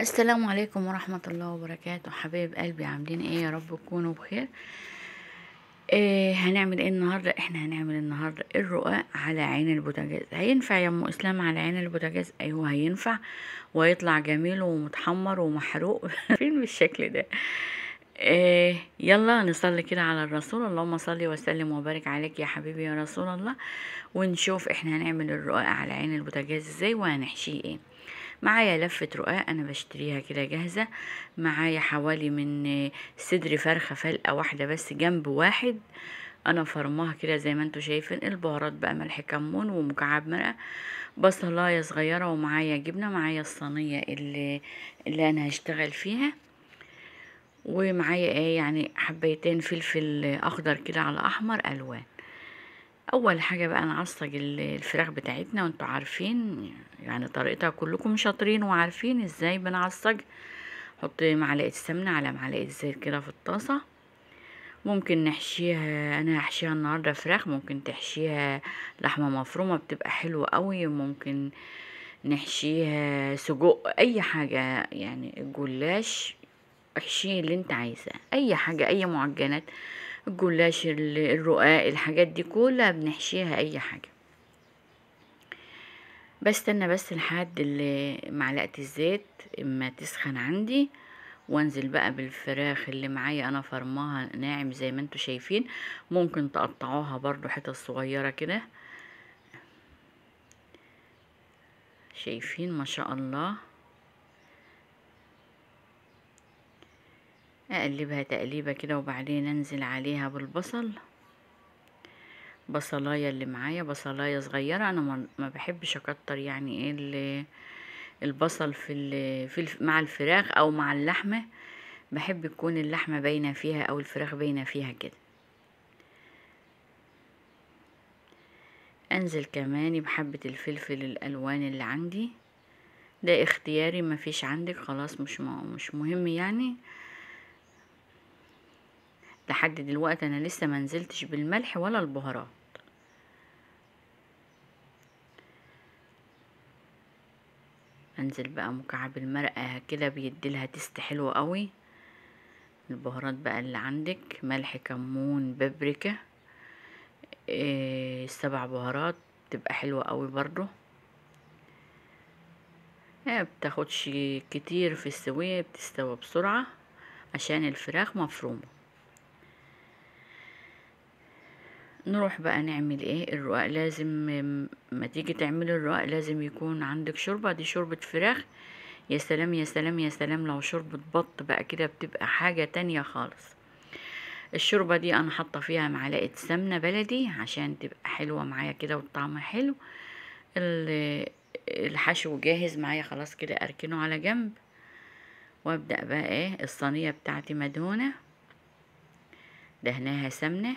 السلام عليكم ورحمة الله وبركاته حبايب قلبي عاملين ايه يا رب تكونوا بخير إيه هنعمل ايه النهاردة احنا هنعمل النهاردة الرقاق على عين البوتاجاز هينفع يا ام اسلام على عين البوتاجاز ايوه هينفع ويطلع جميل ومتحمر ومحروق فين بالشكل ده إيه يلا نصلي كده على الرسول اللهم صلي وسلم وبارك عليك يا حبيبي يا رسول الله ونشوف احنا هنعمل الرقاق على عين البوتاجاز ازاي وهنحشيه ايه معايا لفة رقاق انا بشتريها كده جاهزة معايا حوالي من صدر فرخة فلقة واحدة بس جنب واحد انا فرماها كده زي ما انتوا شايفين البهارات بقى ملح كمون ومكعب مرقه بصلايه صغيره ومعايا جبنه معايا الصينيه اللي اللي انا هشتغل فيها ومعايا ايه يعني حبيتين فلفل اخضر كده على احمر الوان اول حاجه بقى نعصج الفراخ بتاعتنا وانتوا عارفين يعني طريقتها كلكم شاطرين وعارفين ازاي بنعصج حط معلقه سمنه على معلقه زيت كده في الطاسه ممكن نحشيها انا هحشيها النهارده فراخ ممكن تحشيها لحمه مفرومه بتبقى حلوه قوي ممكن نحشيها سجق اي حاجه يعني الجلاش احشيه اللي انت عايزاه اي حاجه اي معجنات الجلاش الرقاق الحاجات دي كلها بنحشيها اي حاجه بستنى بس لحد معلقه الزيت اما تسخن عندي وانزل بقى بالفراخ اللي معايا انا فرماها ناعم زي ما انتوا شايفين ممكن تقطعوها برضو حتت صغيره كده شايفين ما شاء الله اقلبها تقليبة كده وبعدين انزل عليها بالبصل بصلايه اللي معايا بصلايه صغيره انا ما بحبش اكتر يعني إيه البصل في, في مع الفراخ او مع اللحمه بحب يكون اللحمه باينه فيها او الفراخ باينه فيها كده انزل كمان بحبه الفلفل الالوان اللي عندي ده اختياري ما فيش عندك خلاص مش مش مهم يعني لحد دلوقتي انا لسه منزلتش بالملح ولا البهارات انزل بقى مكعب المرقة كده بيديلها تست حلو قوي البهارات بقى اللي عندك ملح كمون بابريكا إيه سبع بهارات بتبقى حلوة قوي برضو إيه بتاخدش كتير في السوية بتستوى بسرعة عشان الفراخ مفرومه نروح بقى نعمل ايه الرقاق لازم ما تيجي تعمل الرقاق لازم يكون عندك شوربه دي شوربه فراخ يا سلام يا سلام يا سلام لو شوربه بط بقى كده بتبقى حاجه تانية خالص الشوربه دي انا حاطه فيها معلقه سمنه بلدي عشان تبقى حلوه معايا كده والطعم حلو الحشو جاهز معايا خلاص كده اركنه على جنب وابدا بقى ايه الصينيه بتاعتي مدهونه دهناها سمنه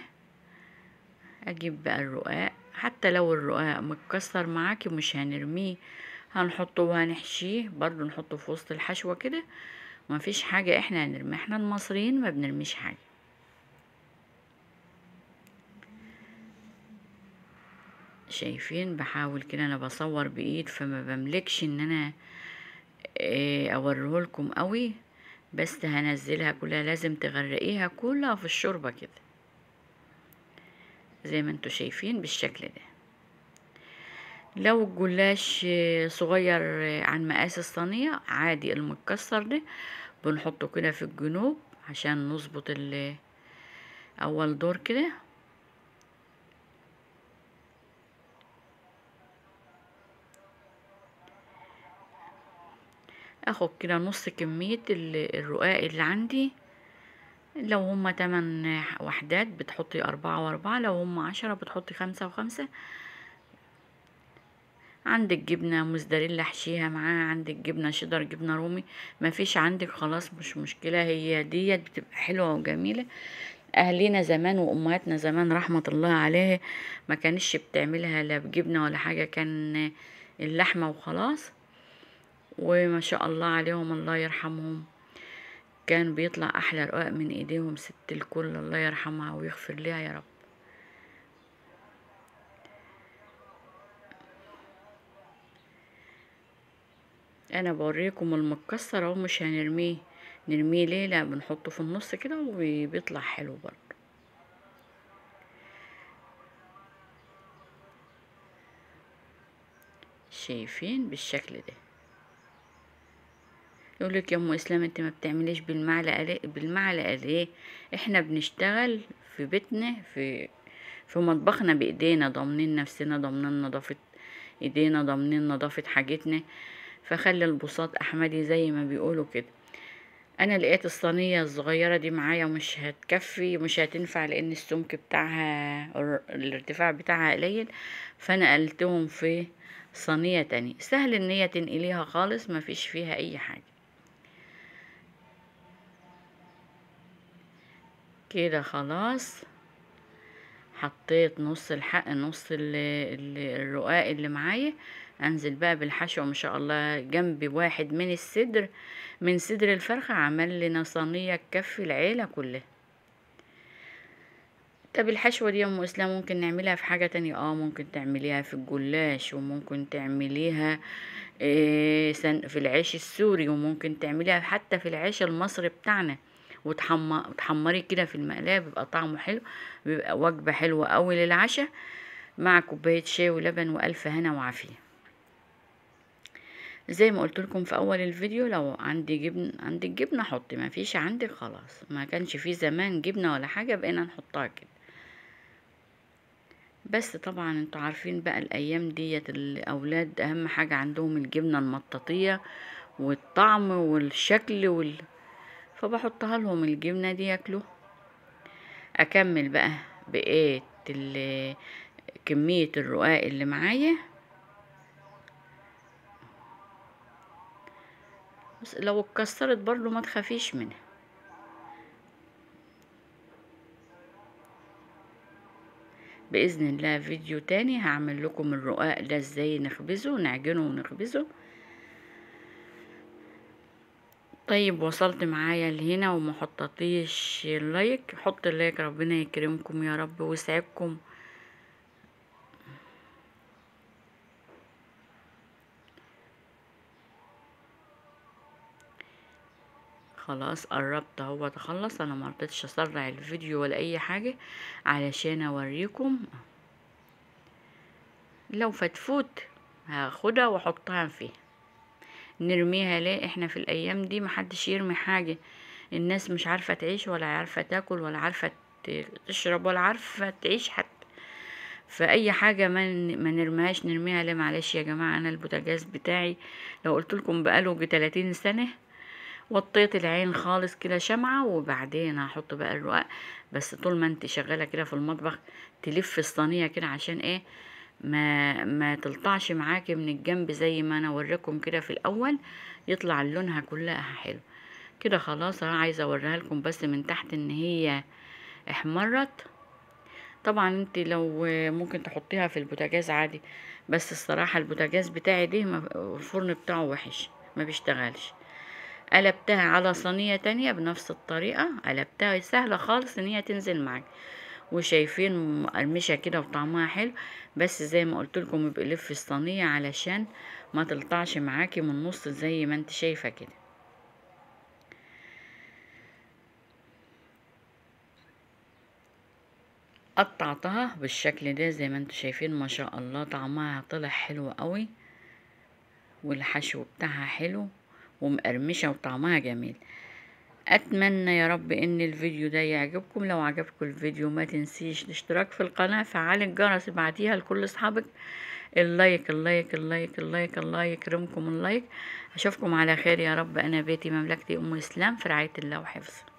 اجيب بقى الرقاق حتى لو الرقاق متكسر معاكي مش هنرميه هنحطه وهنحشيه برضو نحطه في وسط الحشوة كده مفيش حاجة احنا هنرمي احنا المصريين ما بنرميش حاجة شايفين بحاول كده انا بصور بايد فما بملكش ان انا ايه لكم قوي بس هنزلها كلها لازم تغرقيها كلها في الشوربة كده زي ما انتوا شايفين بالشكل ده لو الجلاش صغير عن مقاس الصينية عادي المتكسر ده بنحطه كده في الجنوب عشان نظبط اول دور كده اخد كده نص كمية الرقاق اللي عندي لو هما تمن وحدات بتحطي أربعة وأربعة لو هما عشرة بتحطي خمسة وخمسة عندك جبنة موزداريلا حشيها معاها عندك جبنة شيدر جبنة رومي مفيش عندك خلاص مش مشكلة هي ديت بتبقى حلوة وجميلة اهلينا زمان وامهاتنا زمان رحمه الله عليها ما كانش بتعملها لا بجبنه ولا حاجه كان اللحمه وخلاص وما شاء الله عليهم الله يرحمهم كان بيطلع أحلى رقاق من إيديهم ست الكل الله يرحمها ويغفر لها يا رب أنا بوريكم المكسر أهو مش هنرميه نرميه ليه لا بنحطه في النص كده وبيطلع حلو برضه شايفين بالشكل ده يقول لك يا ام اسلام انت ما بتعمليش بالمعلقه ليه بالمعلقه ليه احنا بنشتغل في بيتنا في في مطبخنا بايدينا ضامنين نفسنا ضامنين نظافه ايدينا ضامنين نظافه حاجتنا فخلي البساط احمدي زي ما بيقولوا كده انا لقيت الصينيه الصغيره دي معايا ومش هتكفي مش هتنفع لان السمك بتاعها الارتفاع بتاعها قليل فانا قلتهم في صينيه تانية سهل ان هي تنقليها خالص مفيش فيها اي حاجه كده خلاص حطيت نص الحق نص الرقاق اللي معايا انزل بقى بالحشو ما شاء الله جنب واحد من الصدر من صدر الفرخة عمل لنا صينية تكفي العيلة كلها طب الحشوة دي يا ام اسلام ممكن نعملها في حاجة تانية اه ممكن تعمليها في الجلاش وممكن تعمليها آه، في العيش السوري وممكن تعمليها حتى في العيش المصري بتاعنا وتحمري كده في المقلايه بيبقى طعمه حلو بيبقى وجبه حلوه قوي للعشاء مع كوبايه شاي ولبن والف هنا وعافيه زي ما قلت لكم في اول الفيديو لو عندي جبن عندك جبنه حطي ما فيش عندك خلاص ما كانش في زمان جبنه ولا حاجه بقينا نحطها كده بس طبعا انتوا عارفين بقى الايام ديت الاولاد اهم حاجه عندهم الجبنه المطاطيه والطعم والشكل وال... فبحطها لهم الجبنة دي ياكلوها اكمل بقى بقيت كمية الرقاق اللي معايا بس لو اتكسرت برضو ما تخافيش منها بإذن الله فيديو تاني هعمل لكم الرقاق ده ازاي نخبزه نعجنه ونخبزه طيب وصلت معايا لهنا وما حطيتيش لايك حط لايك ربنا يكرمكم يا رب ويسعدكم خلاص قربت اهو تخلص انا مرضتش اسرع الفيديو ولا اي حاجه علشان اوريكم لو فتفوت هاخدها واحطها فيه نرميها ليه احنا في الايام دي محدش يرمي حاجة الناس مش عارفة تعيش ولا عارفة تاكل ولا عارفة تشرب ولا عارفة تعيش حتى فاي حاجة ما, ما نرميهاش نرميها ليه معلش يا جماعة انا البوتاجاز بتاعي لو لكم بقاله 30 سنة وطيت العين خالص كده شمعة وبعدين هحط بقى الرقاق بس طول ما انت شغالة كده في المطبخ تلف الصينية كده عشان ايه ما ما تلطعش معاكي من الجنب زي ما انا وريكم كده في الاول يطلع لونها كلها حلو كده خلاص انا عايزه اوريها لكم بس من تحت ان هي احمرت طبعا انت لو ممكن تحطيها في البوتاجاز عادي بس الصراحه البوتاجاز بتاعي ده الفرن بتاعه وحش ما بيشتغلش قلبتها على صينيه تانية بنفس الطريقه قلبتها سهله خالص ان هي تنزل معاك وشايفين مقرمشه كده وطعمها حلو بس زي ما قلت لكم يبقى في الصينيه علشان ما تلطعش معاكي من النص زي ما انت شايفه كده قطعتها بالشكل ده زي ما انتم شايفين ما شاء الله طعمها طلع حلو قوي والحشو بتاعها حلو ومقرمشه وطعمها جميل اتمنى يا رب ان الفيديو ده يعجبكم لو عجبكم الفيديو ما تنسيش الاشتراك في القناة فعال الجرس ابعتيها لكل اصحابك اللايك اللايك اللايك اللايك الله يكرمكم اللايك اشوفكم على خير يا رب انا بيتي مملكتي ام اسلام في رعاية الله وحفظه